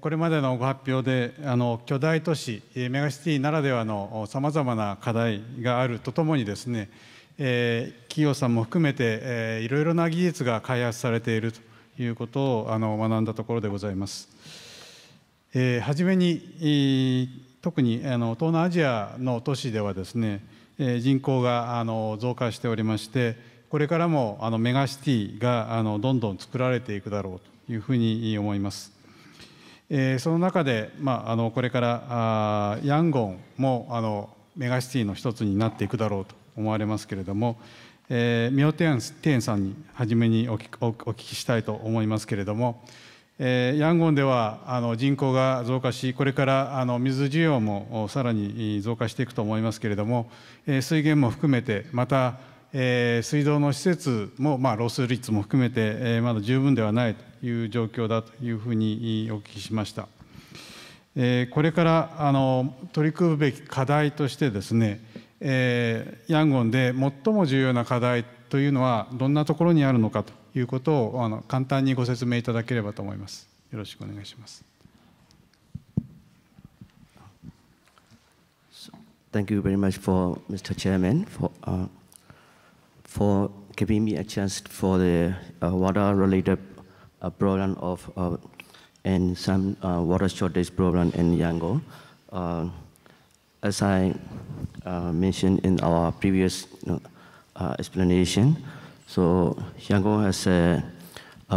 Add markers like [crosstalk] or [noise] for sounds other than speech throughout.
これまでのご発表であの巨大都市メガシティならではのさまざまな課題があるとともにですね、えー、企業さんも含めて、えー、いろいろな技術が開発されているということをあの学んだところでございます。えー、初めに、特にあの東南アジアの都市ではですね、えー、人口があの増加しておりましてこれからもあのメガシティがあのどんどん作られていくだろうというふうに思います。えー、その中で、まあ、あのこれからあヤンゴンもあのメガシティの一つになっていくだろうと思われますけれども、えー、ミオテアンテンさんに初めにお聞きしたいと思いますけれども、えー、ヤンゴンではあの人口が増加しこれからあの水需要もさらに増加していくと思いますけれども、えー、水源も含めてまたえー、水道の施設も、まあ、ロス率も含めて、えー、まだ十分ではないという状況だというふうにお聞きしました。えー、これからあの取り組むべき課題としてですね、えー、ヤンゴンで最も重要な課題というのはどんなところにあるのかということをあの簡単にご説明いただければと思います。よろしくお願いします。Thank you very much for Mr. Chairman for、uh, for giving me a chance for the uh, water-related uh, problem of uh, and some water shortage problem in Yangon. as I mentioned in our previous explanation, so Yangon has a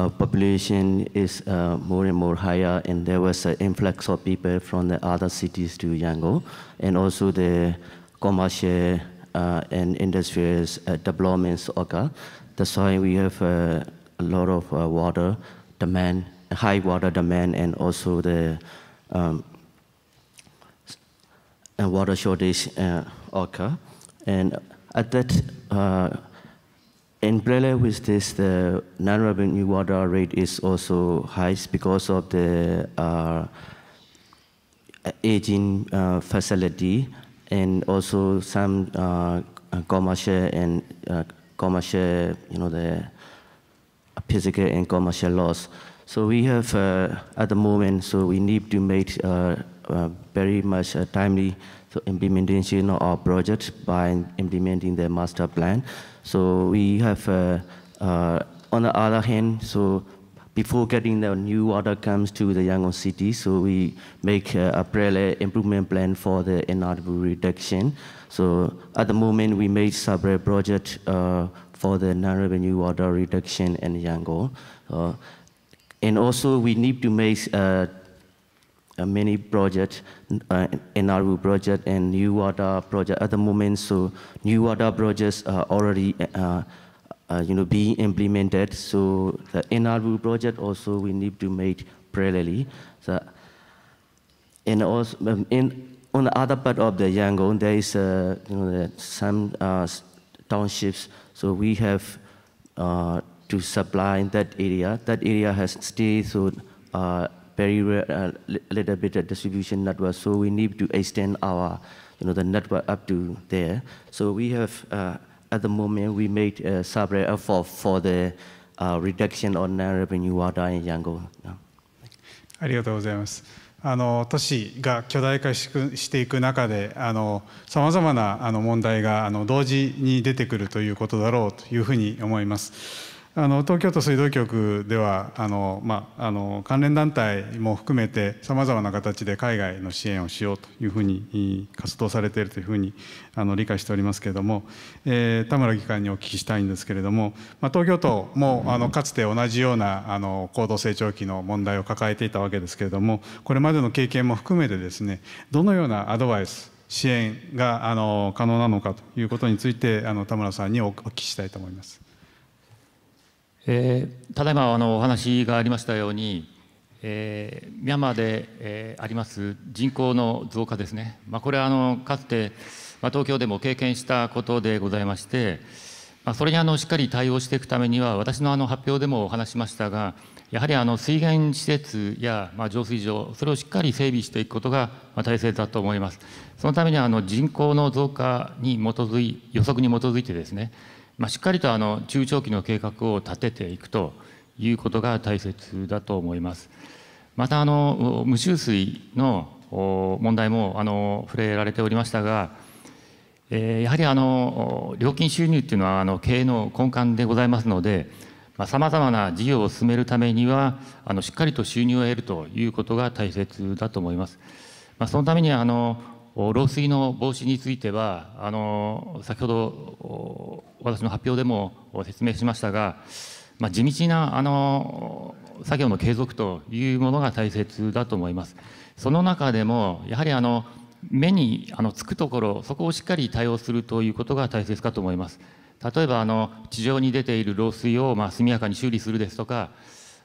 population is uh, more and more higher, and there was an influx of people from the other cities to Yangon, and also the commercial uh, and industries uh, developments occur. That's why we have uh, a lot of water demand, high water demand, and also the um, water shortage occur. And at that, uh, in parallel with this, the non-revenue water rate is also high because of the uh, aging uh, facility and also some uh, commercial and uh, commercial, you know, the physical and commercial laws. So we have uh, at the moment, so we need to make uh, uh, very much timely so implementation of our project by implementing the master plan. So we have, on the other hand, so before getting the new water comes to the Yangon city, so we make uh, a parallel improvement plan for the inaudible reduction. So at the moment, we made several project uh, for the non-revenue water reduction in Yangon. Uh, and also, we need to make a uh, uh, many project, uh, NRU project and new water project at the moment. So new water projects are already uh, uh, you know, being implemented. So the NRU project also we need to make parallelly. So, and also um, in, on the other part of the Yangon, there is uh, you know, some uh, townships. So we have uh, to supply in that area. That area has still so uh, very rare, little bit of distribution network. So we need to extend our you know the network up to there. So we have at the moment, we made a separate effort for the uh, reduction of non-revenue water in Yangon. ありがとうございます。あの都市が巨大化していく中でさまざまなあの問題があの同時に出てくるということだろうというふうに思います。あの東京都水道局ではあの、まあ、あの関連団体も含めてさまざまな形で海外の支援をしようというふうに活動されているというふうにあの理解しておりますけれども、えー、田村議会にお聞きしたいんですけれども、まあ、東京都もあのかつて同じようなあの高度成長期の問題を抱えていたわけですけれどもこれまでの経験も含めてですねどのようなアドバイス支援があの可能なのかということについてあの田村さんにお聞きしたいと思います。えー、ただいまあのお話がありましたように、えー、ミャンマーで、えー、あります人口の増加ですね、まあ、これはあのかつて、まあ、東京でも経験したことでございまして、まあ、それにあのしっかり対応していくためには、私のあの発表でもお話しましたが、やはりあの水源施設や、まあ、浄水場、それをしっかり整備していくことが、まあ、大切だと思います。そのためにあの人口の増加に基づい予測に基づいてですね、まあ、しっかりとあの中長期の計画を立てていくということが大切だと思います。またあの無臭水の問題もあの触れられておりましたが、えー、やはりあの料金収入というのはあの経営の根幹でございますのでさまざ、まな事業を進めるためにはあのしっかりと収入を得るということが大切だと思います。まあ、そのためにあの漏水の防止については、あの先ほど私の発表でも説明しましたが、まあ、地道なあの作業の継続というものが大切だと思います。その中でもやはりあの目にあのつくところそこをしっかり対応するということが大切かと思います。例えばあの地上に出ている漏水をまあ速やかに修理するですとか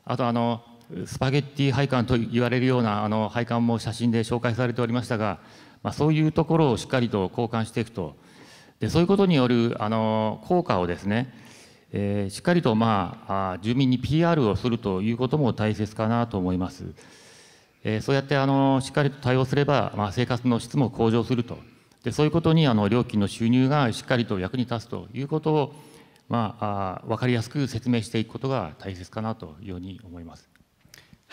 あとあのスパゲッティ配管と言われるようなあの配管も写真で紹介されておりましたがまあ、そういうところをしっかりと交換していくとでそういうことによるあの効果をですね、えー、しっかりと、まあ、あ住民に PR をするということも大切かなと思います、えー、そうやってあのしっかりと対応すれば、まあ、生活の質も向上するとでそういうことにあの料金の収入がしっかりと役に立つということを、まあ、あ分かりやすく説明していくことが大切かなというように思います。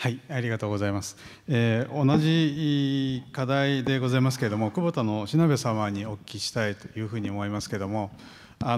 はい、ありがとうございます、えー、同じ課題でございますけれども久保田のしなべ様にお聞きしたいというふうに思いますけれどもさ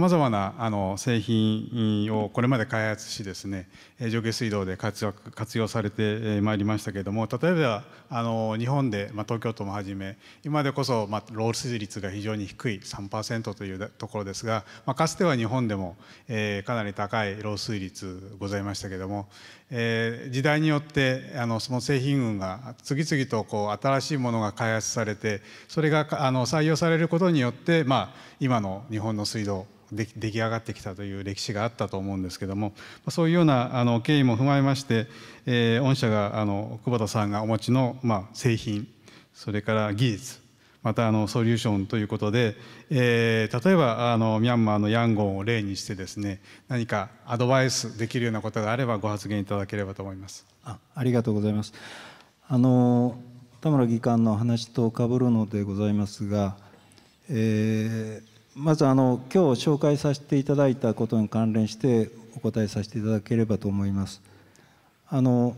まざまなあの製品をこれまで開発しですね上下水道で活用活用されてまいりましたけれども例えばあの日本で、ま東京都もはじめ今でこそ、まロールス率が非常に低い3%というところですが、まかつては日本でも、えー、かなり高いロール率ございましたけれどもえー、時代によってあのその製品群が次々とこう新しいものが開発されてそれがあの採用されることによって、まあ、今の日本の水道出来上がってきたという歴史があったと思うんですけどもそういうようなあの経緯も踏まえまして、えー、御社があの久保田さんがお持ちの、まあ、製品それから技術またあのソリューションということで、えー、例えばあのミャンマーのヤンゴンを例にしてですね何かアドバイスできるようなことがあればご発言いただければと思います。あありがとうございますあの田村議官の話とかぶるのでございますが、えー、まずあの今日紹介させていただいたことに関連してお答えさせていただければと思います。あの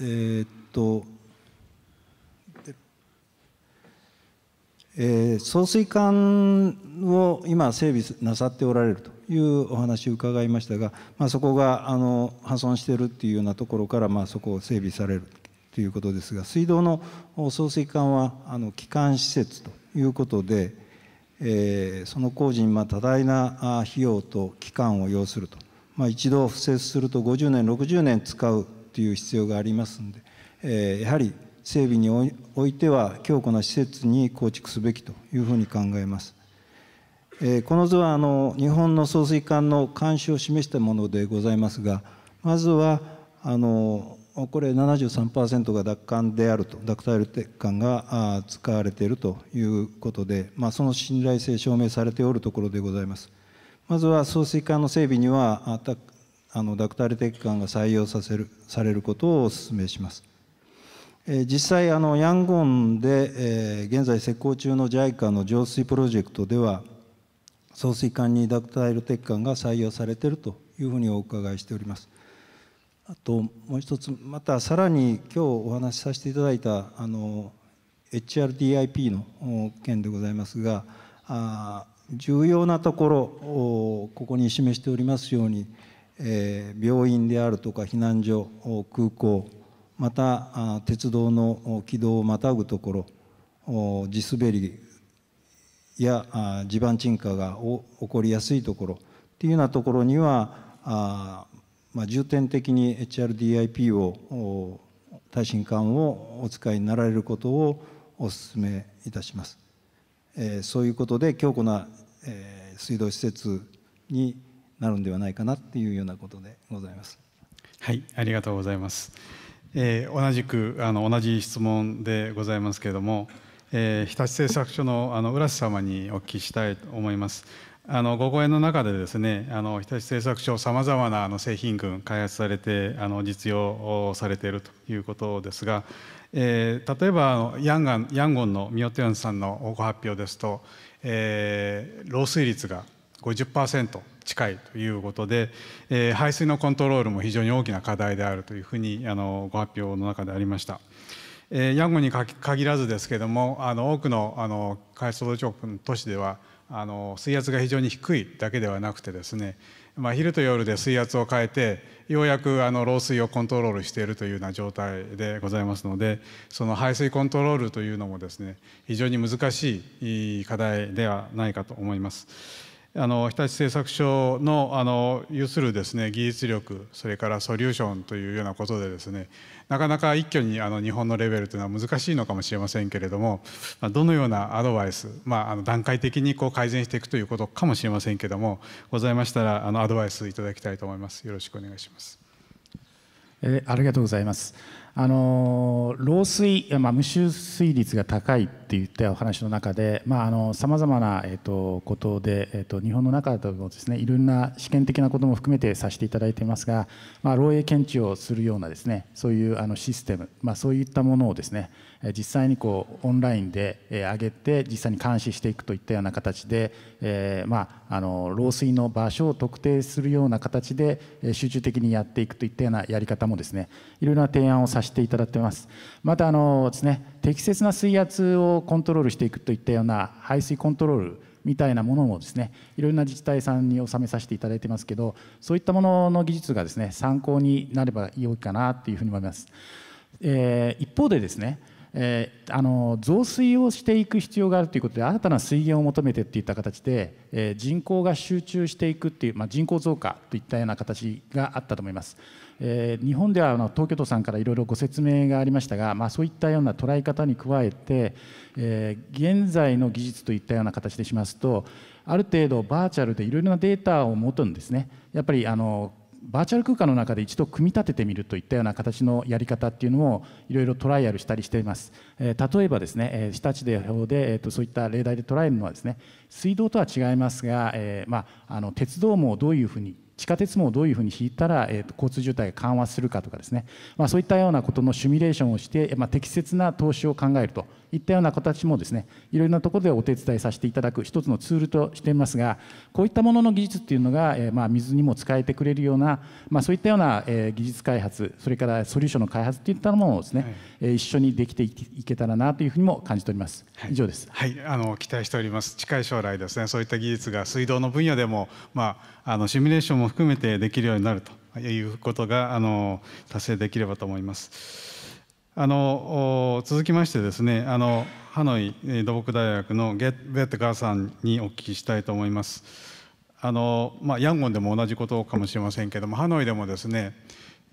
えー、っとえー、送水管を今整備なさっておられるというお話を伺いましたが、まあ、そこがあの破損しているっていうようなところから、まあ、そこを整備されるということですが水道の送水管はあの基幹施設ということで、えー、その工事にま多大な費用と期間を要すると、まあ、一度敷設すると50年60年使うという必要がありますので、えー、やはり整備においては強固な施設に構築すべきというふうに考えます。この図はあの日本の送水管の監視を示したものでございますがまずはあのこれ73%が奪還であるとダクタイル鉄管が使われているということで、まあ、その信頼性証明されておるところでございますまずは送水管の整備にはあのダクタイル鉄管が採用させるされることをお勧めします実際ヤンゴンで現在施行中の JICA の浄水プロジェクトでは送水管にダクタイル鉄管が採用されているというふうにお伺いしておりますあともう一つまたさらに今日お話しさせていただいたあの HRDIP の件でございますが重要なところをここに示しておりますように、え病院であるとか避難所空港また鉄道の軌道をまたぐところ地滑りや地盤沈下が起こりやすいところっていうようなところにはあ、ま重点的に HRDIP を耐震管をお使いになられることをお勧めいたします。えそういうことで強固な、え水道施設になるんではないかなっていうようなことでございます。はい、ありがとうございます。えー、同じくあの同じ質問でございますけれども、えー、日立製作所のあの浦瀬様にお聞きしたいと思います。あのご講演の中でですねあの日立製作所さまざまなあの製品群開発されてあの実用されているということですが、えー、例えばヤンガンヤンゴンのミオテヨンさんのご発表ですと、えー、漏水率が50%。近いということで、えー、排水のコントロールも非常に大きな課題であるというふうにあのご発表の中でありました。えー、ヤンゴンに限らずですけどもあの多くのあの海藻土直の都市ではあの水圧が非常に低いだけではなくてですね、まあ、昼と夜で水圧を変えてようやくあの漏水をコントロールしているというような状態でございますのでその排水コントロールというのもですね非常に難しい課題ではないかと思います。あの日立製作所のあの有するですね技術力それからソリューションというようなことでですねなかなか一挙にあの日本のレベルというのは難しいのかもしれませんけれどもどのようなアドバイス、まあ、あの段階的にこう改善していくということかもしれませんけどもございましたらあのアドバイスいただきたいと思います。よろしくお願いします。えー、ありがとうございます。あの漏水、まあ、無臭水率が高いっていったお話の中でさまざ、まな、えーと、ことで、えーと日本の中でもですねいろんな試験的なことも含めてさせていただいていますが、まあ、漏洩検知をするようなですねそういうあのシステム、まあ、そういったものをですね実際にこうオンラインで上げて実際に監視していくといったような形で、えー、まあ、あの漏水の場所を特定するような形で集中的にやっていくといったようなやり方もですねいろいろな提案をさせていただいてますまたあのですね適切な水圧をコントロールしていくといったような排水コントロールみたいなものもですねいろいろな自治体さんに納めさせていただいてますけどそういったものの技術がですね参考になれば良いかなというふうに思います、えー、一方でですねえー、あの増水をしていく必要があるということで新たな水源を求めてっていった形で、えー、人口が集中していくっていう、まあ、人口増加といったような形があったと思います。えー、日本ではあの東京都さんからいろいろご説明がありましたが、まあ、そういったような捉え方に加えて、えー、現在の技術といったような形でしますとある程度バーチャルでいろいろなデータをもとにですねやっぱりあのバーチャル空間の中で一度組み立ててみるといったような形のやり方っていうのをいろいろトライアルしたりしています、え例えばですね、え日立でで、えと、そういった例題で捉えるのはですね水道とは違いますが、えまあ、あの鉄道網をどういうふうに地下鉄網をどういうふうに引いたら、えと交通渋滞が緩和するかとかですね、まあ、そういったようなことのシミュレーションをして、まあ、適切な投資を考えるといったような形もですねいろいろなところでお手伝いさせていただく一つのツールとしていますがこういったものの技術っていうのが、えまあ、水にも使えてくれるような、まあ、そういったような、え技術開発それからソリューションの開発といったものをですね、はい、一緒にできていけたらなというふうにも感じております。はい、以上です、はい、あの期待しております近い将来ですねそういった技術が水道の分野でも、まあ、あのシミュレーションも含めてできるようになるということがあの達成できればと思います。あの続きましてですねあのハノイ土木大学のゲベッガーさんにお聞きしたいと思います。あのまあ、ヤンゴンでも同じことかもしれませんけれどもハノイでもですね、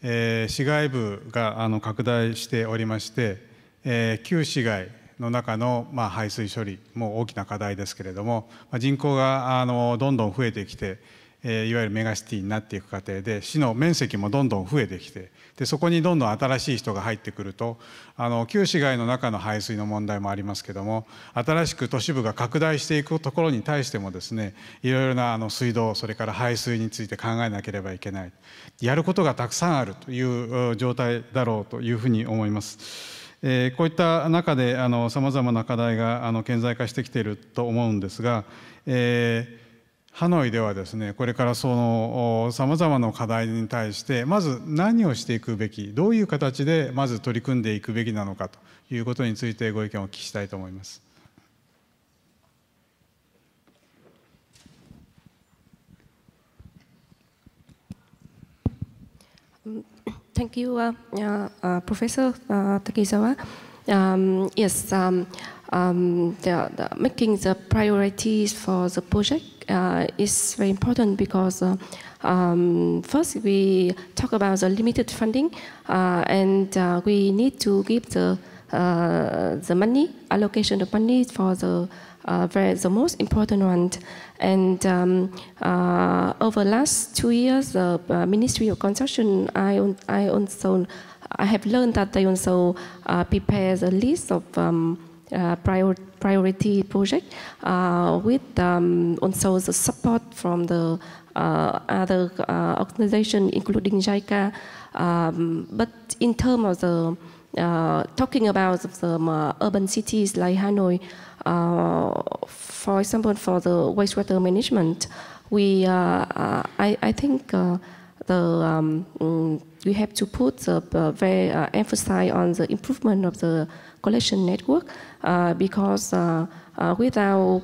えー、市街部があの拡大しておりまして、えー、旧市街の中の、まあ、排水処理も大きな課題ですけれども、まあ、人口があのどんどん増えてきて、えー、いわゆるメガシティになっていく過程で市の面積もどんどん増えてきてでそこにどんどん新しい人が入ってくるとあの旧市街の中の排水の問題もありますけども新しく都市部が拡大していくところに対してもですねいろいろなあの水道それから排水について考えなければいけないやることがたくさんあるという状態だろうというふうに思います。えー、こういった中でさまざまな課題があの顕在化してきていると思うんですが、えーハノイではですねこれからそのさまざまな課題に対してまず何をしていくべきどういう形でまず取り組んでいくべきなのかということについてご意見をお聞きしたいと思います。Thank you, uh, uh, Professor uh, Takizawa. Um, yes, um, um, the, the making the priorities for the project uh, is very important because uh, um, first we talk about the limited funding uh, and uh, we need to give the uh, the money allocation of money for the the most important one. And um, over last two years, the Ministry of Construction, I, I also I have learned that they also prepare a list of um, uh, prior, priority project uh, with um, also the support from the uh, other uh, organization, including JICA. Um, but in terms of the uh, talking about the um, urban cities like Hanoi, for example, for the wastewater management, we I, I, think the um, mm, we have to put uh, very uh, emphasize on the improvement of the collection network uh, because uh, uh, without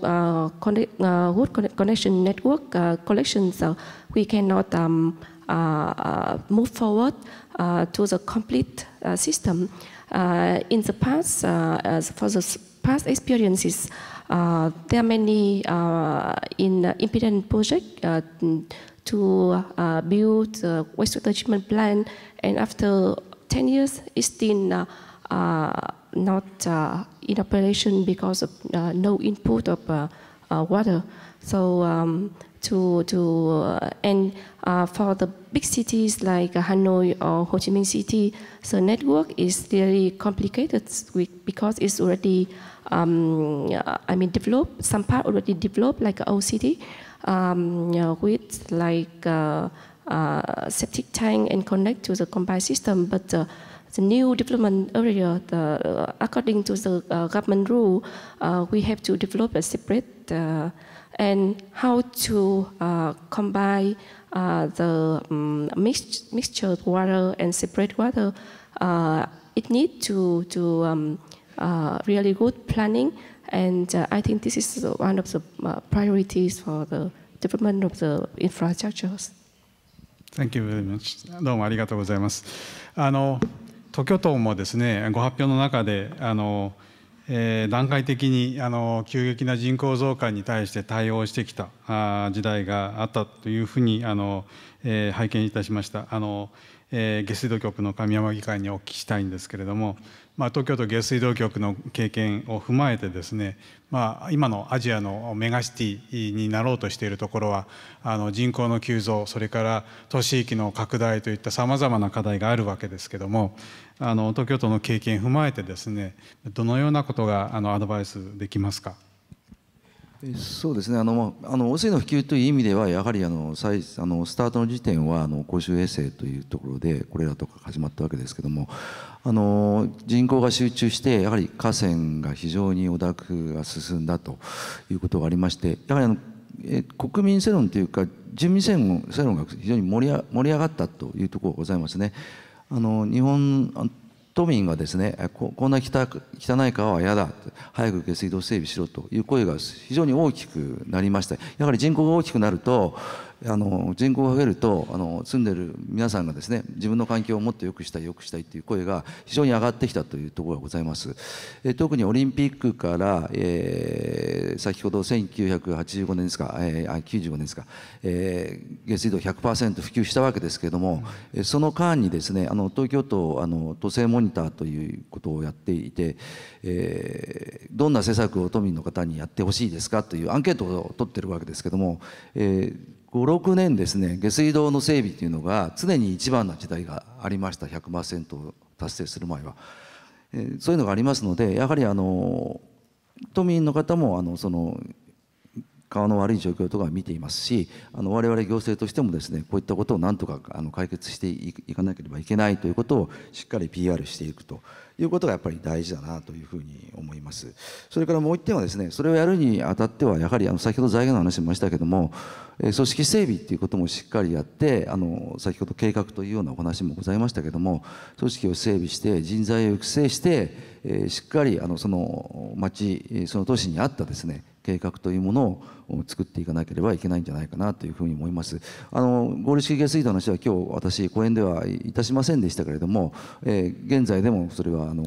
connect, good connection network collections, we cannot um, move forward to the complete system. in the past, as for the past experiences, there are many in impedance project to uh, build a wastewater treatment plant, and after 10 years, it's still uh, uh, not uh, in operation because of no input of water. So um, to to and for the big cities like Hanoi or Ho Chi Minh City, the network is really complicated because it's already um, I mean developed. Some part already developed like old city, um, with like uh, uh, septic tank and connect to the combined system. But uh, the new development area, the, according to the government rule, we have to develop a separate and how to combine the um, mixture water and separate water. it needs to, to um, really good planning And uh, I think this is one of the uh, priorities for the development of the infrastructures. Thank you very much. どうもありがとうございます。あの東京都もですね、ご発表の中で、あの、えー、段階的にあの急激な人口増加に対して対応してきたあ時代があったというふうにあの、えー、拝見いたしました。あのえー、下水道局の神山議会にお聞きしたいんですけれどもまあ、東京都下水道局の経験を踏まえてですね、まあ、今のアジアのメガシティになろうとしているところはあの人口の急増それから都市域の拡大といったさまざまな課題があるわけですけどもあの東京都の経験を踏まえてですねどのようなことがあのアドバイスできますかそうですねあの、あの汚染の普及という意味ではやはりあの最あのスタートの時点はあの公衆衛生というところでこれらとか始まったわけですけどもあの人口が集中してやはり河川が非常に汚濁が進んだということがありましてやはりあのえ国民世論というか住民世論世論が非常に盛り上がったというところがございますね。あの日本都民がですねこんな汚い川は嫌だ早く下水道整備しろという声が非常に大きくなりましたやはり人口が大きくなるとあの人口が増えるとあの住んでる皆さんがですね自分の環境をもっと良くしたい良くしたいという声が非常に上がってきたというところがございます、え特にオリンピックから、えー、先ほど1985年ですか、えー、95年ですか、えー、下水道100%普及したわけですけれども、うん、その間にですねあの東京都あの都政モニターということをやっていて、えー、どんな施策を都民の方にやってほしいですかというアンケートを取ってるわけですけれども、えー56年ですね下水道の整備というのが常に一番な時代がありました100%を達成する前は、えー、そういうのがありますのでやはりあの都民の方もあのその川の悪い状況とか見ていますしあの我々行政としてもですねこういったことをなんとかあの解決していかなければいけないということをしっかり PR していくということがやっぱり大事だなというふうに思います。それからもう1点はですねそれをやるにあたってはやはりあの先ほど財源の話もましたけども組織整備っていうこともしっかりやってあの先ほど計画というようなお話もございましたけども組織を整備して人材を育成してしっかりあのその町その都市にあったですね計画というものを作っていかなければいけないんじゃないかなというふうに思います。あの合理式下水道の話は今日私講演ではいたしませんでしたけれども、えー、現在でもそれはあの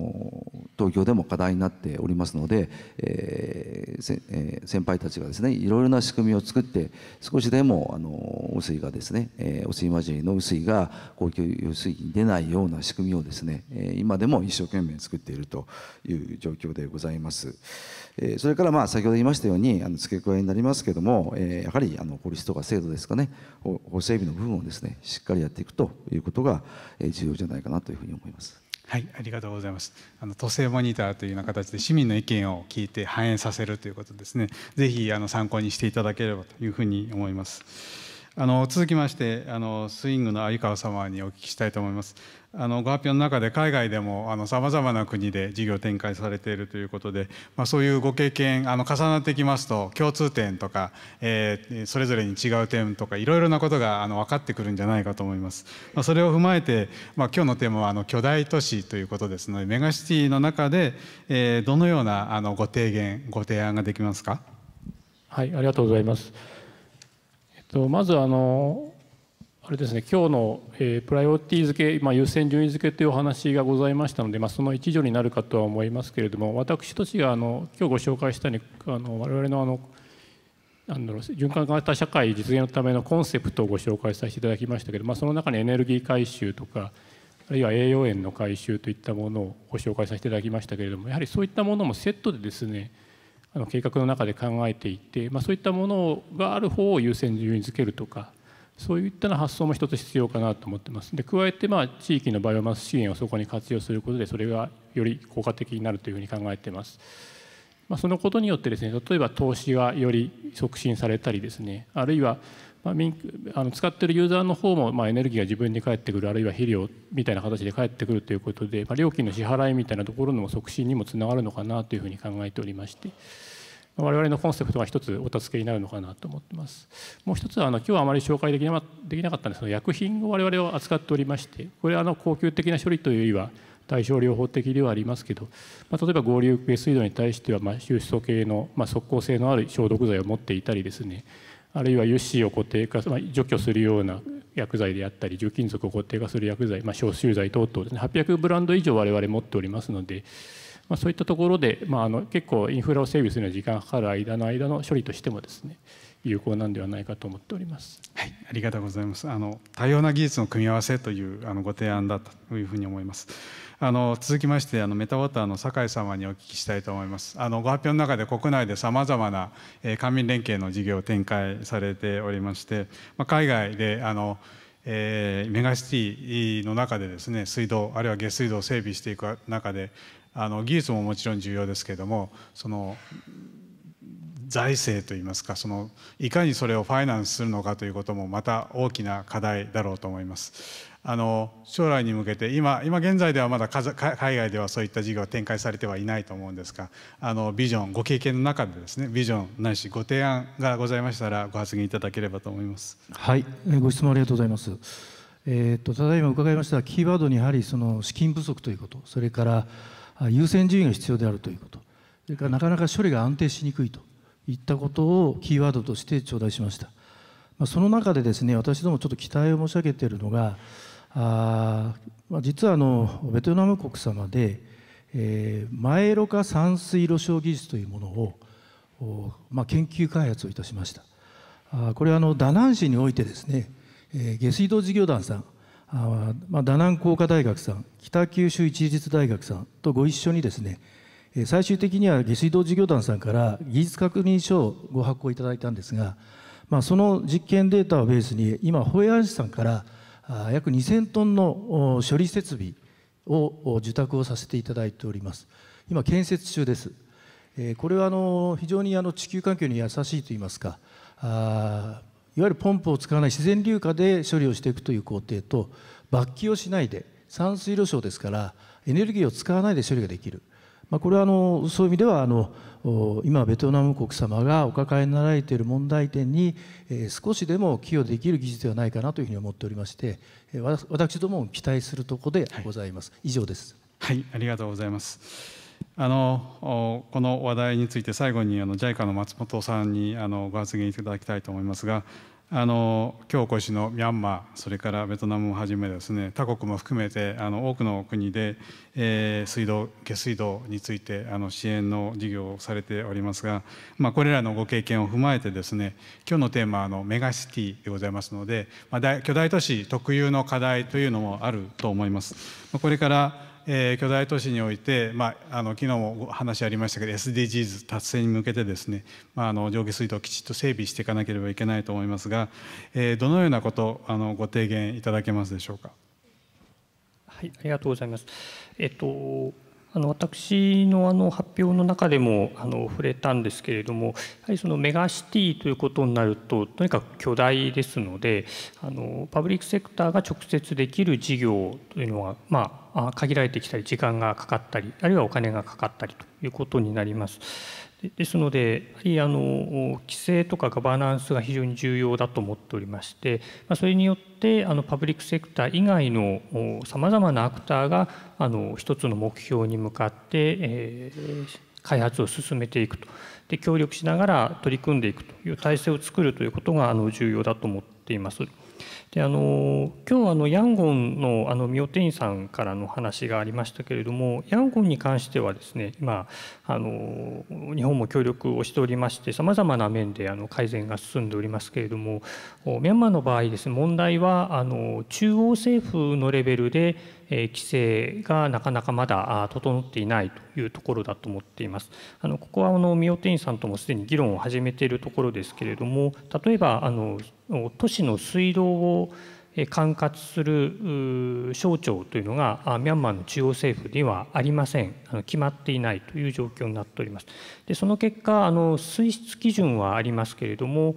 東京でも課題になっておりますので、えーえー、先輩たちがですねいろいろな仕組みを作って少しでもあの水がですね、えー、汚水交じりの汚水が公共用水に出ないような仕組みをですね、えー、今でも一生懸命作っているという状況でございます。えー、それからまあ先ほど言いましたようにあの付け加えになりますけども、えー、やはりあの法律とか制度ですかね法整備の部分をですねしっかりやっていくということが重要じゃないかなというふうに思います。はい、ありがとうございます。あの都政モニターというような形で市民の意見を聞いて反映させるということですね。ぜひあの参考にしていただければというふうに思います。あの続きましてあのスイングの鮎川様にお聞きしたいと思います。あのご発表の中で海外でもさまざまな国で事業展開されているということで、まあ、そういうご経験あの重なってきますと共通点とか、えー、それぞれに違う点とかいろいろなことがあの分かってくるんじゃないかと思います、まあ、それを踏まえて、まあ、今日のテーマはあの巨大都市ということですのでメガシティの中で、えー、どのようなあのご提言ご提案ができますかはいありがとうございます、えっと、まずあのあれですね今日の、えー、プライオリティ付け、まあ、優先順位付けというお話がございましたので、まあ、その一助になるかとは思いますけれども私としがあの今日ご紹介したようにあの我々のあのなんだろう循環型社会実現のためのコンセプトをご紹介させていただきましたけど、まあ、その中にエネルギー回収とかあるいは栄養塩の回収といったものをご紹介させていただきましたけれどもやはりそういったものもセットでですねあの計画の中で考えていて、まあ、そういったものがある方を優先順位づけるとかそういった発想も一つ必要かなと思ってますで加えてまあ地域のバイオマス資源をそこに活用することでそれがより効果的になるというふうに考えてます。まあ、そのことによってですね例えば投資がより促進されたりですねあるいはまあ、あの使ってるユーザーの方もまあエネルギーが自分に返ってくるあるいは肥料みたいな形で返ってくるということで、まあ、料金の支払いみたいなところの促進にもつながるのかなというふうに考えておりまして。我々のコンセプトが一つお助けになるのかなと思ってます。もう一つはあの今日はあまり紹介できなできなかったんですが薬品を我々を扱っておりましてこれはあの恒久的な処理というよりは対症療法的ではありますけど、まあ、例えば合流下水道に対しては、まあ、収素系の、まあ、即効性のある消毒剤を持っていたりですねあるいは油脂を固定化、まあ、除去するような薬剤であったり重金属を固定化する薬剤、まあ、消臭剤等々ですね800ブランド以上我々持っておりますので。まあ、そういったところで、まあ、あの結構インフラを整備するのに時間がかかる間の間の処理としてもですね有効なんではないかと思っております。はい、ありがとうございます。あの多様な技術の組み合わせというあのご提案だというふうに思います。あの続きましてあのメタウォーターの酒井様にお聞きしたいと思います。あのご発表の中で国内でさまざまな、えー、官民連携の事業を展開されておりまして、まあ、海外であのえー、メガシティの中でですね水道あるいは下水道を整備していく中であの技術ももちろん重要ですけれどもその財政といいますかそのいかにそれをファイナンスするのかということもまた大きな課題だろうと思います。あの将来に向けて今今現在ではまだ海外ではそういった事業展開されてはいないと思うんですがあのビジョンご経験の中でですねビジョンないしご提案がございましたらご発言いただければと思います。はいご質問ありがとうございます。えーと、とただいま伺いましたキーワードにやはりその資金不足ということそれから優先順位が必要であるということそれからなかなか処理が安定しにくいといったことをキーワードとして頂戴しました、まあ、その中でですね私どもちょっと期待を申し上げているのがあまあ、実はあのベトナム国様で、えー、前ろ過散水路障技術というものを、まあ、研究開発をいたしましたあこれはあのダナン市においてですね、えー、下水道事業団さんあ、まダナン工科大学さん北九州一律大学さんとご一緒にですね最終的には下水道事業団さんから技術確認書をご発行いただいたんですが、まあ、その実験データをベースに今保谷市さんから約2000トンの処理設備を受託をさせていただいております今建設中ですこれはあの非常にあの地球環境に優しいといいますかあいわゆるポンプを使わない自然硫化で処理をしていくという工程と罰気をしないで産水路床ですからエネルギーを使わないで処理ができるまあ、これはあのそういう意味ではあの今ベトナム国様がお抱えになられている問題点に、え少しでも寄与できる技術ではないかなというふうに思っておりまして、え私どもも期待するところでございます、はい、以上ですはいありがとうございますあのこの話題について最後にあの JICA の松本さんにあのご発言いただきたいと思いますがあの今日お越しのミャンマーそれからベトナムをはじめですね他国も含めてあの多くの国で、えー、水道下水道についてあの支援の事業をされておりますが、まあ、これらのご経験を踏まえてですね今日のテーマはのメガシティでございますので、まあ、大巨大都市特有の課題というのもあると思います。これからえー、巨大都市において、まあ、あの昨日も話ありましたけど SDGs 達成に向けてですね、まあ、あの上下水道をきちっと整備していかなければいけないと思いますが、えー、どのようなことあのご提言いただけますでしょうか。はい、ありがとうございます。えっとあの私のあの発表の中でもあの触れたんですけれどもやはりそのメガシティということになるととにかく巨大ですのであのパブリックセクターが直接できる事業というのは、まあ、限られてきたり時間がかかったりあるいはお金がかかったりということになります。ですのでやはりあの規制とかガバナンスが非常に重要だと思っておりまして、まあ、それによってあのパブリックセクター以外のさまざまなアクターがあの一つの目標に向かって、えー、開発を進めていくとで協力しながら取り組んでいくという体制を作るということがあの重要だと思ってています。であの今日あのヤンゴンのあのミオテインさんからの話がありましたけれどもヤンゴンに関してはですね今あの日本も協力をしておりましてさまざまな面であの改善が進んでおりますけれどもミャンマーの場合ですね問題はあの中央政府のレベルで規制がなかなかまだ整っていないというところだと思っています。あのここはあのミオテインさんともすでに議論を始めているところですけれども例えばあの都市の水道を管轄する省庁というのがミャンマーの中央政府にはありません決まっていないという状況になっておりますでその結果あの水質基準はありますけれども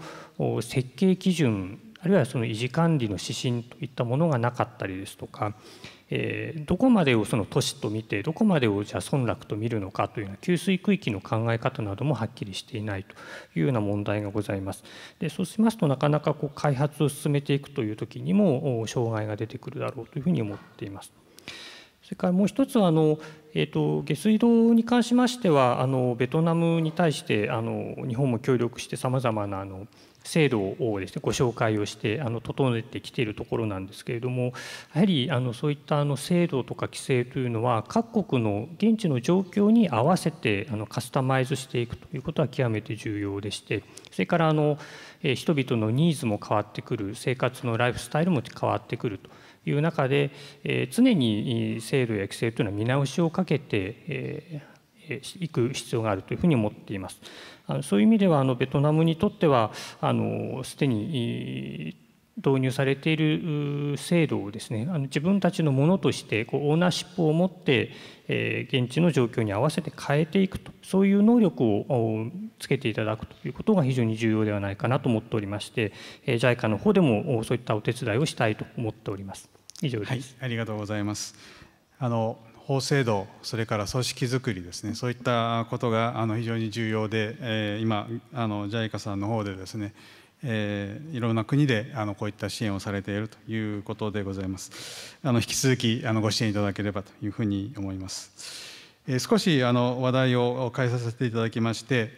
設計基準あるいはその維持管理の指針といったものがなかったりですとかえー、どこまでをその都市と見てどこまでをじゃあ村落と見るのかというのは給水区域の考え方などもはっきりしていないというような問題がございます。でそうしますとなかなかこう開発を進めていくという時にも障害が出てくるだろうというふうに思っています。それからもう一つはあの、えーと、と下水道に関しましてはあのベトナムに対してあの日本も協力してさまざまなあの制度をですねご紹介をしてあの整えてきているところなんですけれどもやはりあのそういったあの制度とか規制というのは各国の現地の状況に合わせてあのカスタマイズしていくということは極めて重要でしてそれからあの人々のニーズも変わってくる生活のライフスタイルも変わってくるという中で常に制度や規制というのは見直しをかけて行く必要があるというふうに思っています。あのそういう意味ではあのベトナムにとってはあのすでに導入されている制度をですねあの自分たちのものとしてこうオーナーシップを持って、え現地の状況に合わせて変えていくとそういう能力をつけていただくということが非常に重要ではないかなと思っておりまして、え JICA の方でもそういったお手伝いをしたいと思っております。以上です、はい、ありがとうございますあの法制度、それから組織づくりですね、そういったことがあの非常に重要で、えー、今、JICA さんの方でですね、えー、いろんな国であのこういった支援をされているということでございます。あの引き続きあのご支援いただければというふうに思います。えー、少しあの話題を変えさせていただきまして、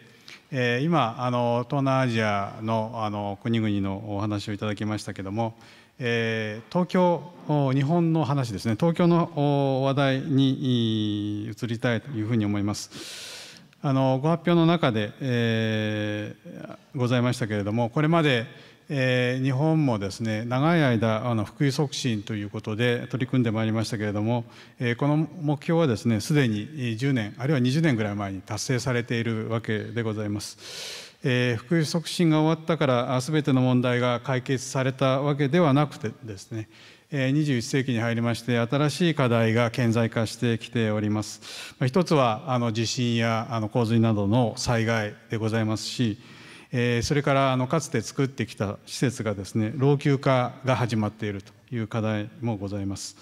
えー、今あの東南アジアのあの国々のお話をいただきましたけども、えー、東京日本の話ですね東京の話題に移りたいというふうに思います。あのご発表の中で、えー、ございましたけれどもこれまで、えー、日本もですね長い間あの福井促進ということで取り組んでまいりましたけれども、えー、この目標はですねすでに10年あるいは20年ぐらい前に達成されているわけでございます。えー、福祉促進が終わったから全ての問題が解決されたわけではなくてですね21世紀に入りまして新しい課題が顕在化してきております。一つはあの地震やあの洪水などの災害でございますしそれからあのかつて作ってきた施設がですね老朽化が始まっているという課題もございます。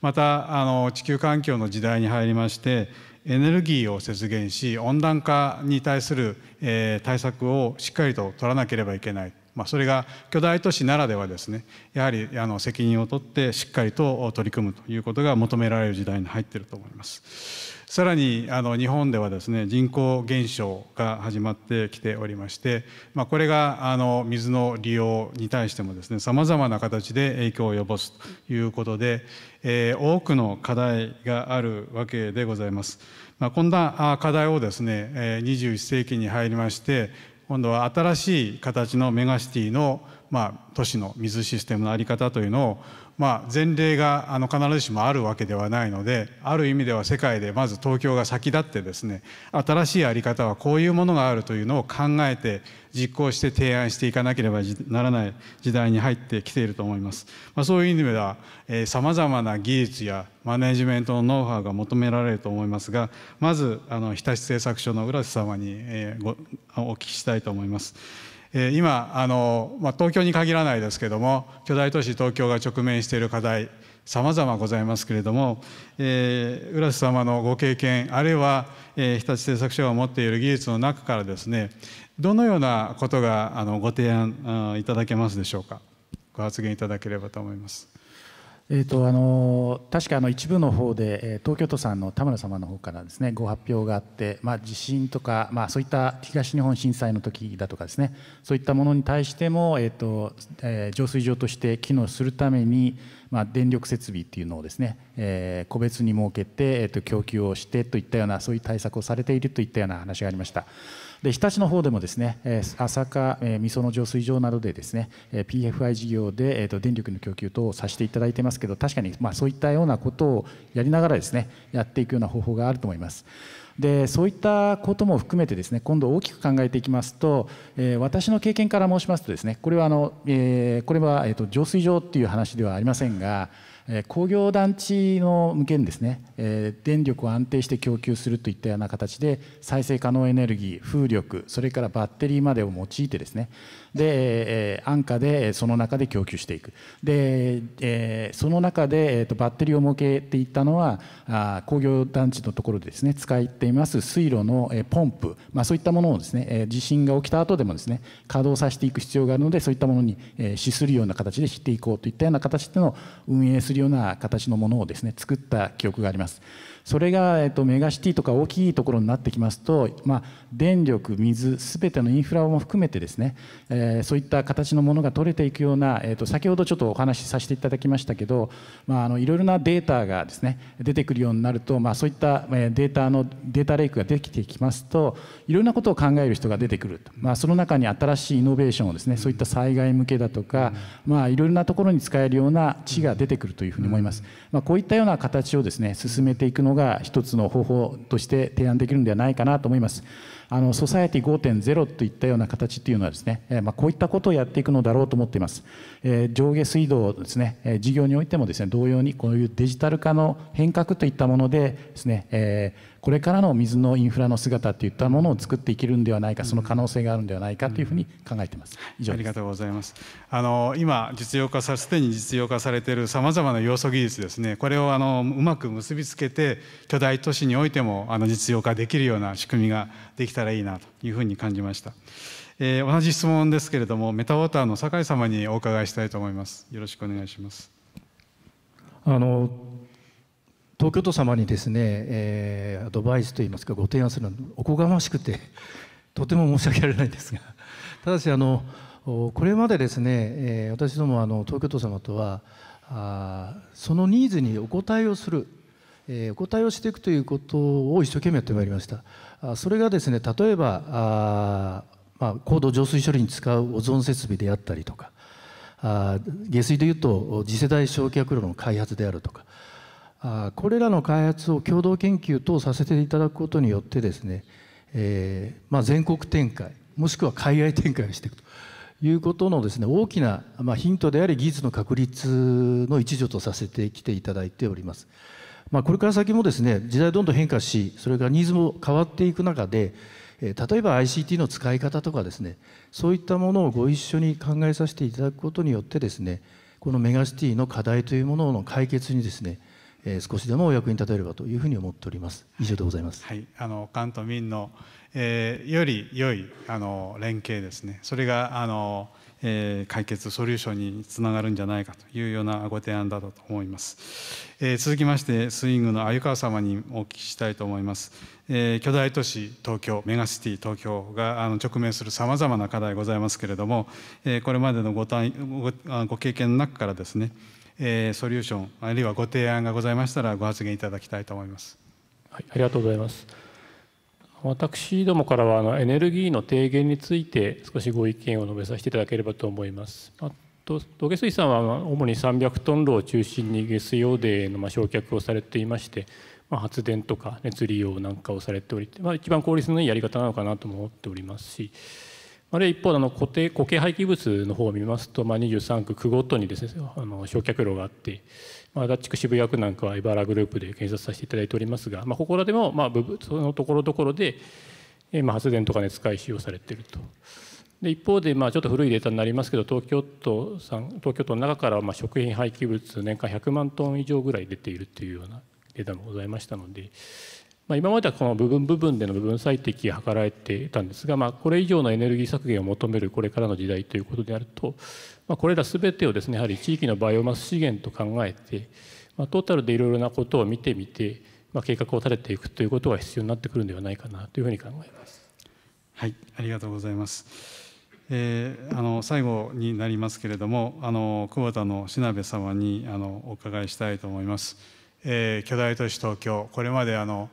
またあの地球環境の時代に入りましてエネルギーを節減し温暖化に対する、え対策をしっかりと取らなければいけない、まあ、それが巨大都市ならではですねやはりあの責任を取ってしっかりと取り組むということが求められる時代に入っていると思います。さらにあの日本ではですね人口減少が始まってきておりまして、まあ、これがあの水の利用に対してもですねさまざまな形で影響を及ぼすということで、えー、多くの課題があるわけでございます。まあ、こんな課題をですね21世紀に入りまして今度は新しい形のメガシティのまあ都市の水システムの在り方というのをまあ、前例があの必ずしもあるわけではないのである意味では世界でまず東京が先立ってですね新しい在り方はこういうものがあるというのを考えて実行して提案していかなければならない時代に入ってきていると思います。まあ、そういう意味ではさまざまな技術やマネジメントのノウハウが求められると思いますがまずあの日立製作所の浦瀬様に、えごお聞きしたいと思います。え今あの、まあ、東京に限らないですけども巨大都市東京が直面している課題さまざまございますけれども、えー、浦瀬様のご経験あるいは、えー、日立製作所が持っている技術の中からですねどのようなことがあのご提案いただけますでしょうかご発言いただければと思います。えーとあの確かあの一部の方で東京都さんの田村様の方からですねご発表があって、まあ、地震とか、まあ、そういった東日本震災の時だとかですねそういったものに対しても、えーとえー、浄水場として機能するために、まあ、電力設備っていうのをですね、えー、個別に設けて、えーと供給をしてといったようなそういう対策をされているといったような話がありました。で日立の方でもですね、え朝霞、えー、みその浄水場などでですね、え PFI 事業で、えと、電力の供給等をさせていただいてますけど確かに、まあ、そういったようなことをやりながらですねやっていくような方法があると思います。でそういったことも含めてですね今度大きく考えていきますと、えー、私の経験から申しますとですねこれはあの、えー、これは、えーと浄水場っていう話ではありませんがえ工業団地の向けにですね、え電力を安定して供給するといったような形で再生可能エネルギー風力それからバッテリーまでを用いてですねで、えー、安価でその中で供給していくで、えー、その中で、えーと、バッテリーを設けていったのはあ工業団地のところでですね使っています水路の、えー、ポンプ、まあ、そういったものをですね、えー、地震が起きた後でもですね稼働させていく必要があるのでそういったものに、えー、資するような形で知っていこうといったような形での運営するような形のものをですね作った記憶があります。それが、えっと、メガシティとか大きいところになってきますと、まあ、電力水すべてのインフラも含めてですね、えー、そういった形のものが取れていくような、えっと、先ほどちょっとお話しさせていただきましたけど、まあ、あのいろいろなデータがですね出てくるようになると、まあ、そういったデータのデータレイクができてきますといろんなことを考える人が出てくると、まあ、その中に新しいイノベーションをですねそういった災害向けだとか、まあ、いろいろなところに使えるような地が出てくるというふうに思います。まあ、こういったような形をですね進めていくのが一つの方法として提案できるんではないかなと思います。あのソサエティ5.0といったような形というのはですね、えまあ、こういったことをやっていくのだろうと思っています、えー、上下水道ですね、え事業においてもですね同様にこういうデジタル化の変革といったものでですね、えーこれからの水のインフラの姿といったものを作っていけるんではないかその可能性があるんではないかというふうに考えています。以上ありがとうございます。あの今実用化さすでに実用化されているさまざまな要素技術ですね。これをあのうまく結びつけて巨大都市においてもあの実用化できるような仕組みができたらいいなというふうに感じました。えー、同じ質問ですけれどもメタウォーターの酒井様にお伺いしたいと思います。よろしくお願いします。あの東京都様にですね、えー、アドバイスといいますかご提案するのはおこがましくて [laughs] とても申し訳ありないんですがただしあのこれまでですね、えー、私どもあの東京都様とはあそのニーズにお答えをする、えー、お答えをしていくということを一生懸命やってまいりましたあそれがですね例えばあ、まあ、高度浄水処理に使うオゾン設備であったりとかあ下水でいうと次世代焼却炉の開発であるとかこれらの開発を共同研究等させていただくことによってですね、えー、まあ、全国展開もしくは海外展開をしていくということのですね大きな、まあ、ヒントであり技術の確立の一助とさせてきていただいております。まあ、これから先もですね時代どんどん変化しそれからニーズも変わっていく中で例えば ICT の使い方とかですねそういったものをご一緒に考えさせていただくことによってですねこのメガシティの課題というものの解決にですねえー、少しでもお役に立てればというふうに思っております以上でございます、はい、あの官と民の、えー、より良いあの連携ですねそれがあの、えー、解決ソリューションにつながるんじゃないかというようなご提案だと思います、えー、続きましてスイングの鮎川様にお聞きしたいと思います、えー、巨大都市東京メガシティ東京があの直面するさまざまな課題ございますけれども、えー、これまでのごたごご経験の中からですねえソリューションあるいはご提案がございましたらご発言いただきたいと思います。はい、ありがとうございます私どもからはあのエネルギーの低減について少しご意見を述べさせていただければと思います。あと土下水産は主に300トン炉を中心に下水汚泥のま焼却をされていまして、ま発電とか熱利用なんかをされており、まあ、一番効率のいいやり方なのかなとも思っておりますし。あるいは一方の固定固形廃棄物の方を見ますと、まあ、23区区ごとにですねあの焼却炉があって、まあ、足立区渋谷区なんかは茨グループで検設させていただいておりますが、まあ、ここらでも、まあ、そのところどころで、まあ、発電とか熱回収をされていると。で一方で、まあ、ちょっと古いデータになりますけど東京都さん東京都の中からまあ食品廃棄物年間100万トン以上ぐらい出ているというようなデータもございましたので、まあ、今まではこの部分部分での部分最適が図られていたんですが、まあ、これ以上のエネルギー削減を求めるこれからの時代ということであると、まあ、これら全てをですねやはり地域のバイオマス資源と考えて、まあ、トータルでいろいろなことを見てみて、まあ、計画を立てていくということが必要になってくるんではないかなというふうに考えます。はい、ありがとうございます。えー、あの最後になりますけれどもあの久保田の品部様にあのお伺いしたいと思います、えー、巨大都市東京これまであの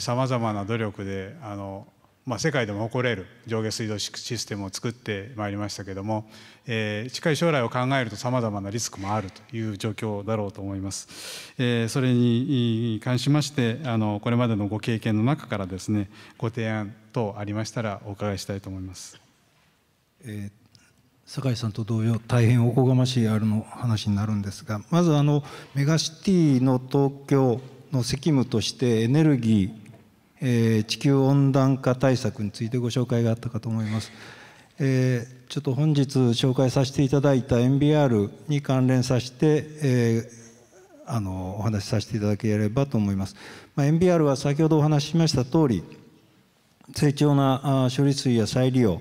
さまざまな努力であの、まあ、世界でも誇れる上下水道システムを作ってまいりましたけども、えー、近い将来を考えるとさまざまなリスクもあるという状況だろうと思います。えー、それに関しましてあのこれまでのご経験の中からですねご提案等ありましたらお伺いしたいと思います。えー酒井さんと同様大変おこがましいあるの話になるんですがまずあのメガシティの東京の責務としてエネルギー、えー、地球温暖化対策についてご紹介があったかと思います。えー、ちょっと本日紹介させていただいた NBR に関連させて、えー、あのお話しさせていただければと思います。まあ、NBR は先ほどお話ししました通り成長な処理水や再利用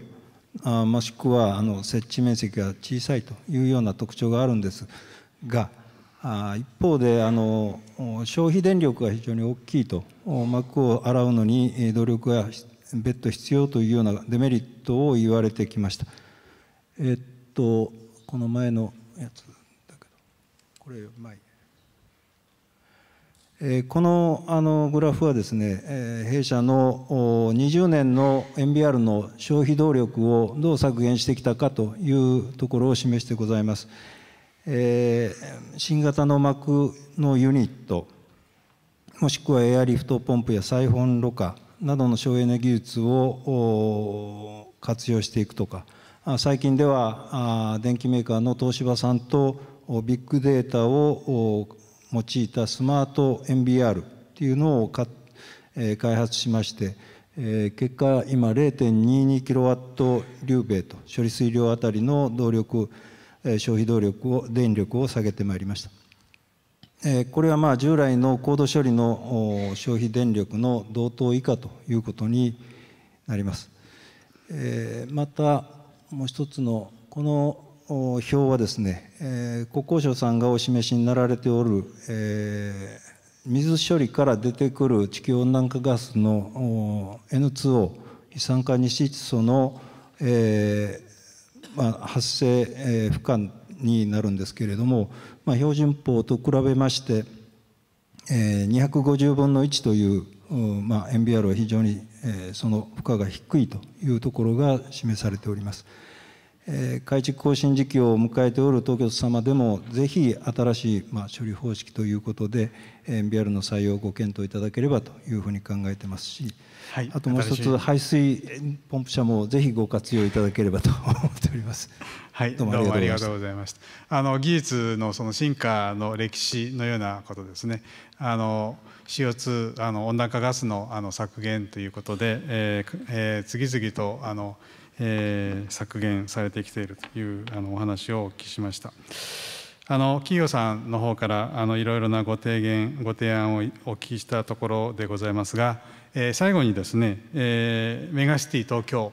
もしくはあの設置面積が小さいというような特徴があるんですが。あ一方であの消費電力が非常に大きいと幕を洗うのに努力が別途必要というようなデメリットを言われてきましたえっとこの前のやつだけどこれ前えこのあのグラフはですね、え弊社の20年の NBR の消費動力をどう削減してきたかというところを示してございます。えー、新型の膜のユニットもしくはエアリフトポンプやサイフォンろ過などの省エネ技術を活用していくとか最近では電機メーカーの東芝さんとビッグデータを用いたスマート MBR っていうのを開発しまして結果今0.22キロワットリューベイと処理水量あたりの動力消費動力を電力を下げてまいりました。これはまあ従来の高度処理の消費電力の同等以下ということになります。またもう一つのこの表はですね国交省さんがお示しになられておる水処理から出てくる地球温暖化ガスの N2O 飛散化二窒素のえまあ、発生、負荷になるんですけれども、まあ、標準法と比べまして、えー、250分の1という、まあ、MBR は非常に、えー、その負荷が低いというところが示されております。改築更新時期を迎えておる東京都様でも、ぜひ新しい、まあ、処理方式ということで、MBR の採用をご検討いただければというふうに考えてますし、はい、あともう一つ、排水ポンプ車もぜひご活用いただければ [laughs] と思っております。はい、どうもありがとうございました。あの技術のその進化の歴史のようなことですね。あの CO2 あの温暖化ガスのあの削減ということで、えーえー、次々とあのえー、削減されてきているというあのお話をお聞きしました。あの企業さんの方からあのいろいろなご提言ご提案をお聞きしたところでございますが、えー、最後にですね、えー、メガシティ東京、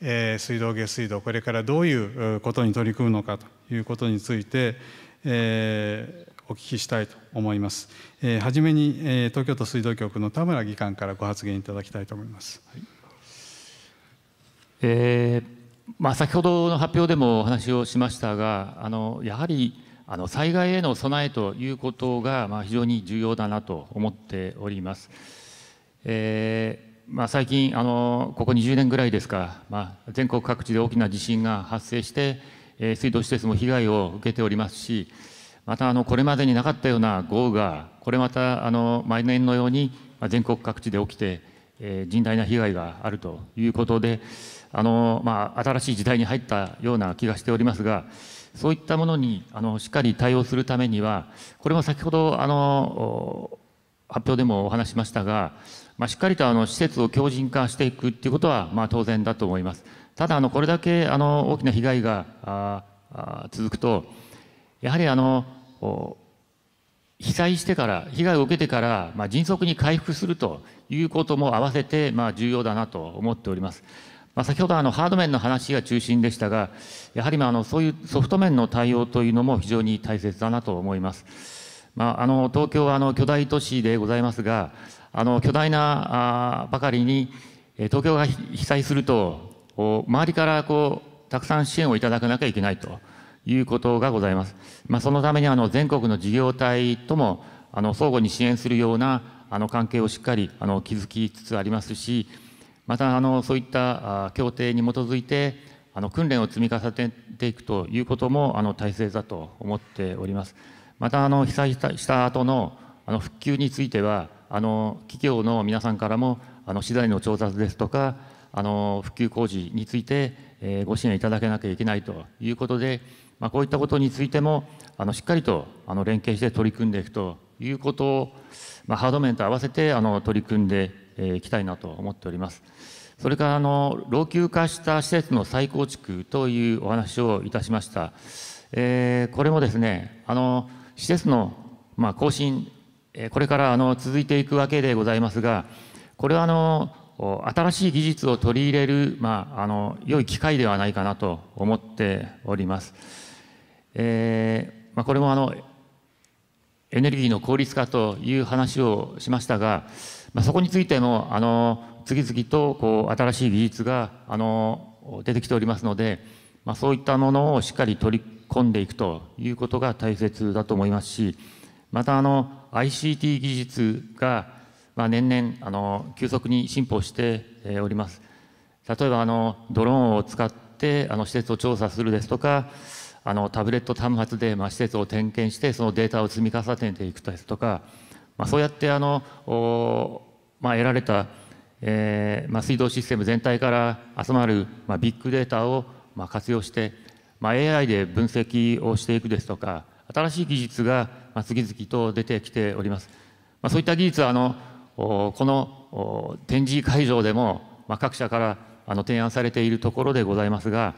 えー、水道下水道これからどういうことに取り組むのかということについて、えー、お聞きしたいと思います。えー、初めに、えー、東京都水道局の田村議官からご発言いただきたいと思います。はいえーまあ、先ほどの発表でもお話をしましたがあのやはりあの災害への備えということが、まあ、非常に重要だなと思っております。えーまあ、最近あのここ20年ぐらいですか、まあ、全国各地で大きな地震が発生して、えー、水道施設も被害を受けておりますしまたあのこれまでになかったような豪雨がこれまたあの毎年のように全国各地で起きて、甚大な被害があるということで。あのまあ、新しい時代に入ったような気がしておりますが、そういったものにあのしっかり対応するためには、これも先ほどあの発表でもお話しましたが、まあ、しっかりとあの施設を強靭化していくということは、まあ、当然だと思います。ただあの、これだけあの大きな被害がああ続くと、やはりあの被災してから、被害を受けてから、まあ、迅速に回復するということも合わせて、まあ、重要だなと思っております。まあ、先ほどあのハード面の話が中心でしたが、やはりまあのそういうソフト面の対応というのも非常に大切だなと思います。まあ、あの東京はあの巨大都市でございますが、あの巨大なあばかりに、東京が被災すると、周りからこうたくさん支援をいただかなきゃいけないということがございます。まあ、そのためにあの全国の事業体ともあの相互に支援するようなあの関係をしっかりあの築きつつありますし、またあのそういった協定に基づいてあの訓練を積み重ねていくということもあの大切だと思っておりますまたあの被災した後のあの復旧についてはあの企業の皆さんからもあの資材の調達ですとかあの復旧工事について、えご支援いただけなきゃいけないということで、まあ、こういったことについてもあのしっかりとあの連携して取り組んでいくということを、まあ、ハード面と合わせてあの取り組んでいきたいなと思っております。それからあの老朽化した施設の再構築というお話をいたしました。えー、これもですね、あの施設の、まあ、更新、えこれからあの続いていくわけでございますが、これはあの新しい技術を取り入れる、まあ、あの良い機会ではないかなと思っております。えーまあ、これもあのエネルギーの効率化という話をしましたが、まあ、そこについてもあの次々とこう新しい技術があの出てきておりますので、まあ、そういったものをしっかり取り込んでいくということが大切だと思いますしまたあの ICT 技術が、まあ、年々あの急速に進歩しております。例えばあのドローンを使ってあの施設を調査するですとかあのタブレット端末で、まあ、施設を点検してそのデータを積み重ねていくですとか、まあ、そうやってあの、まあ、得られたえーまあ、水道システム全体から集まる、まあ、ビッグデータを、まあ、活用して、まあ、AI で分析をしていくですとか新しい技術が、まあ、次々と出てきております、まあ、そういった技術はあのこの展示会場でも、まあ、各社からあの提案されているところでございますが、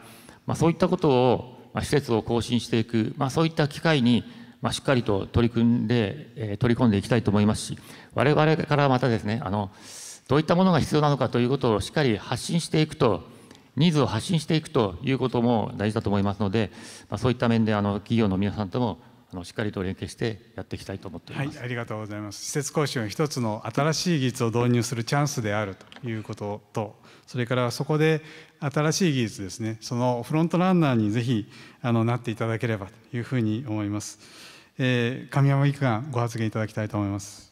まあ、そういったことを、まあ、施設を更新していく、まあ、そういった機会に、まあ、しっかりと取り組んで、えー、取り込んでいきたいと思いますし我々からまたですねあの、どういったものが必要なのかということをしっかり発信していくと、ニーズを発信していくということも大事だと思いますので、まあ、そういった面であの企業の皆さんともあのしっかりと連携してやっていきたいと思っております、はい、ありがとうございます施設講習は一つの新しい技術を導入するチャンスであるということとそれからそこで新しい技術ですねそのフロントランナーにぜひあのなっていただければというふうに思います、えー、神山いかがご発言いただきたいと思います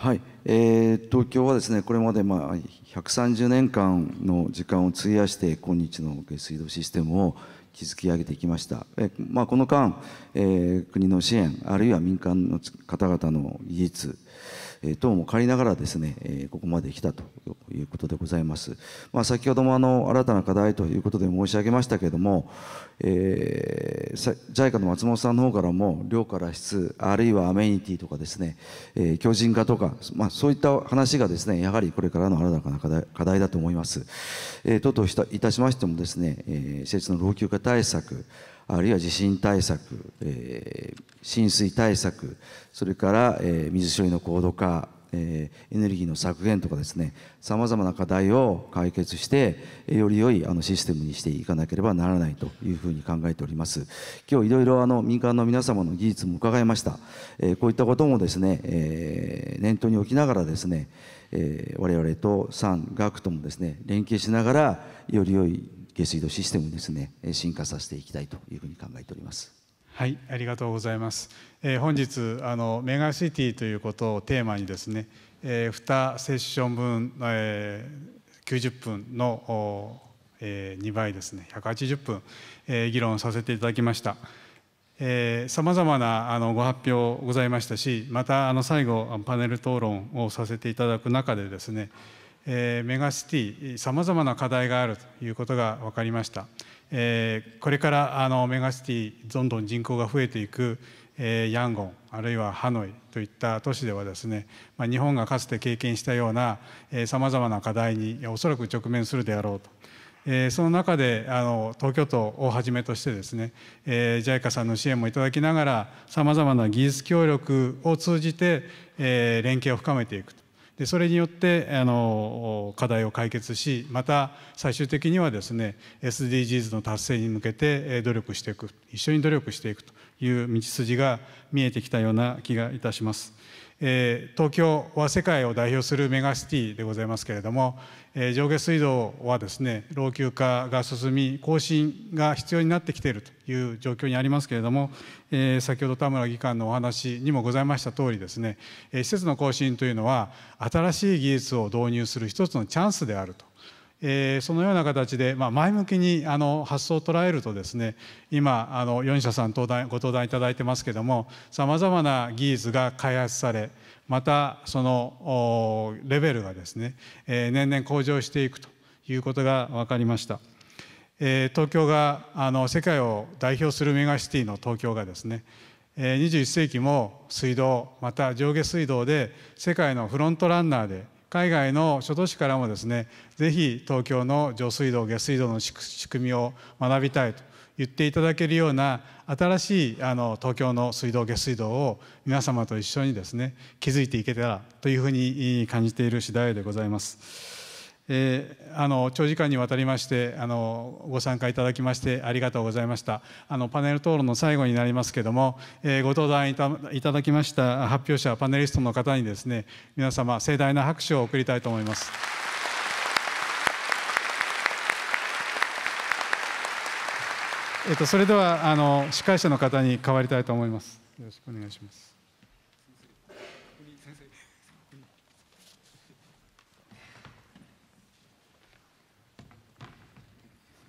はい、えー、東京はですねこれまでまあ130年間の時間を費やして今日の下水道システムを築き上げてきました、えまあ、この間、えー、国の支援あるいは民間の方々の技術えー、等も借りながらですね、えここまで来たということでございます。まあ、先ほどもあの新たな課題ということで申し上げましたけれども、えー、JICA の松本さんの方からも量から質あるいはアメニティとかですね、えー、強靭化とか、まあ、そういった話がですねやはりこれからの新たな課題課題だと思います。えー、とといたしましてもですね、えー、施設の老朽化対策あるいは地震対策、えー、浸水対策それから、えー、水処理の高度化、えー、エネルギーの削減とかですねさまざまな課題を解決してえより良いあのシステムにしていかなければならないというふうに考えております今日いろいろあの民間の皆様の技術も伺いました、えー、こういったこともですね、えー、念頭に置きながらですね、えー、我々と産学ともですね連携しながらより良い下水道システムですね進化させていきたいというふうに考えております。はい、ありがとうございます。えー、本日あのメガシティということをテーマにですね、えー、2セッション分、えー、90分の、えー、2倍ですね、180分、えー、議論させていただきました。さまざまなあのご発表ございましたしまたあの最後パネル討論をさせていただく中でですねえメガシティさまざまな課題があるということが分かりました、えこれからあのメガシティどんどん人口が増えていく、えヤンゴンあるいはハノイといった都市ではですね、ま日本がかつて経験したようなさまざまな課題におそらく直面するであろうと。えその中であの東京都をはじめとしてですね、え JICA さんの支援もいただきながらさまざまな技術協力を通じて、え連携を深めていくとでそれによってあの課題を解決しまた最終的にはですね SDGs の達成に向けて努力していく一緒に努力していくという道筋が見えてきたような気がいたします。えー、東京は世界を代表するメガシティでございますけれども、えー、上下水道はですね老朽化が進み更新が必要になってきているという状況にありますけれども、えー、先ほど田村議官のお話にもございました通りですね、えー、施設の更新というのは新しい技術を導入する一つのチャンスであると。えー、そのような形で、まあ、前向きにあの発想を捉えるとですね今あの米社さん登壇ご登壇いただいてますけどもさまざまな技術が開発されまたそのレベルがですね、えー、年々向上していくということが分かりました。えー、東京があの世界を代表するメガシティの東京がですね21世紀も水道また上下水道で世界のフロントランナーで海外の諸都市からもですねぜひ東京の上水道下水道の仕組みを学びたいと言っていただけるような新しいあの東京の水道下水道を皆様と一緒にですね築いていけたらというふうに感じている次第でございます。えー、あの長時間にわたりましてあのご参加いただきましてありがとうございましたあのパネル討論の最後になりますけれども、えー、ご登壇いただきました発表者パネリストの方にですね皆様盛大な拍手を送りたいと思います。えっと、それではあの司会者の方に代わりたいと思います。よろしくお願いします。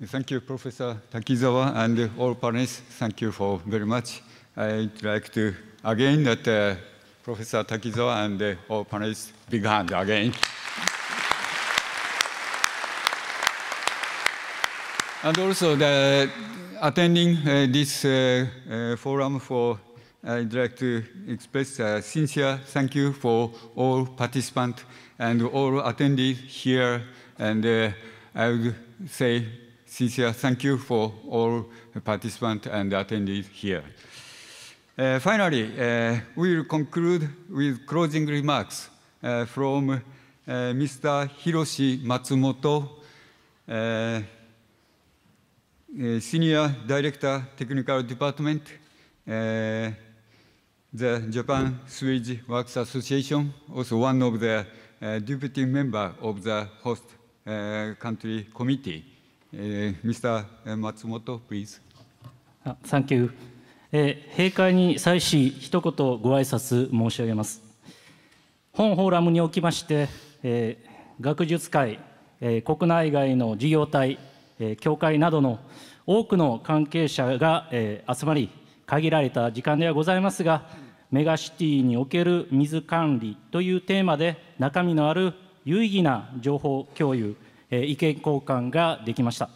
Thank you, Professor Takizawa and all panelists. Thank you for very much. I'd like to again that uh, Professor Takizawa and uh, all panelists big hand again. and also the, attending uh, this uh, uh, forum for I'd like to express a uh, sincere thank you for all participants and all attendees here. And I would say sincere uh, thank you for all participants and attendees here. Uh, finally, uh, we will conclude with closing remarks uh, from uh, Mr. Hiroshi Matsumoto, uh, Senior Director, Technical Department, the Japan Swedish Works Association, also one of the deputy member of the host country committee. Uh, Mr. Matsumoto, please. Thank you. え閉会に際し一言ご挨拶申し上げます本フォーラムにおきまして、えー、学術会、えー、国内外の事業体、えー、協会などの多くの関係者が、えー、集まり限られた時間ではございますがメガシティにおける水管理というテーマで中身のある有意義な情報共有え意見交換ができました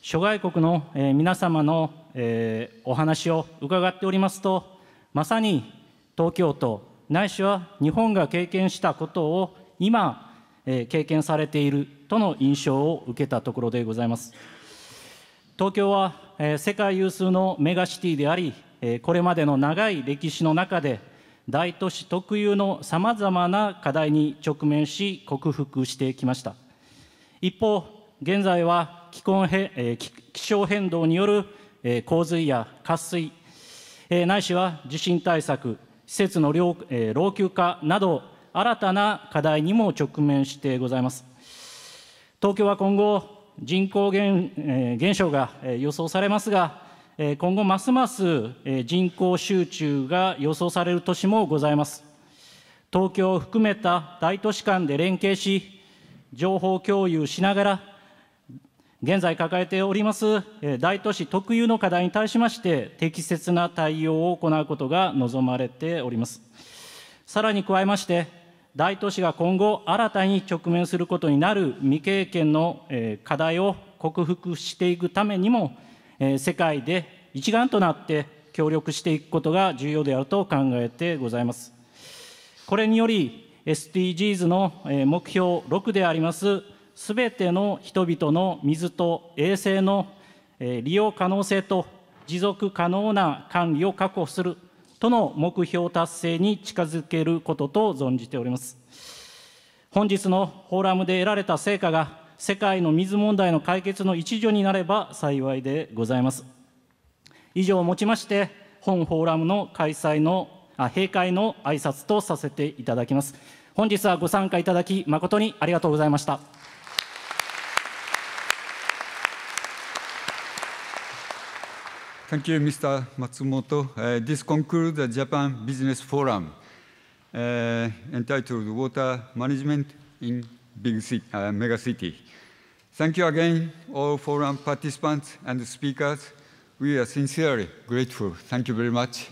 諸外国の、え皆様の、えお話を伺っておりますとまさに東京都ないしは日本が経験したことを今、え経験されているとの印象を受けたところでございます東京は、え世界有数のメガシティであり、えこれまでの長い歴史の中で大都市特有のさまざまな課題に直面し克服してきました一方、現在は気候変、え気象変動による、え洪水や渇水、えないしは地震対策、施設の老,、え老朽化など、新たな課題にも直面してございます。東京は今後、人口減,、え減少が予想されますが、今後ますます人口集中が予想される年もございます。東京を含めた大都市間で連携し、情報共有しながら、現在抱えております大都市特有の課題に対しまして、適切な対応を行うことが望まれております。さらに加えまして、大都市が今後、新たに直面することになる未経験の課題を克服していくためにも、世界で一丸となって協力していくことが重要であると考えてございます。これにより、SDGs の目標6であります、すべての人々の水と衛生の利用可能性と持続可能な管理を確保するとの目標達成に近づけることと存じております。本日のフォーラムで得られた成果が、世界の水問題の解決の一助になれば幸いでございます。以上をもちまして、本フォーラムの開催の、あ閉会の挨拶とさせていただきます。本日はご参加いただき誠にありがとうございました。Thank you, Mr. Matsumoto.、Uh, this concludes the Japan Business Forum、uh, entitled Water Management in Big City,、uh, Mega City. Thank you again, all forum participants and speakers. We are sincerely grateful. Thank you very much.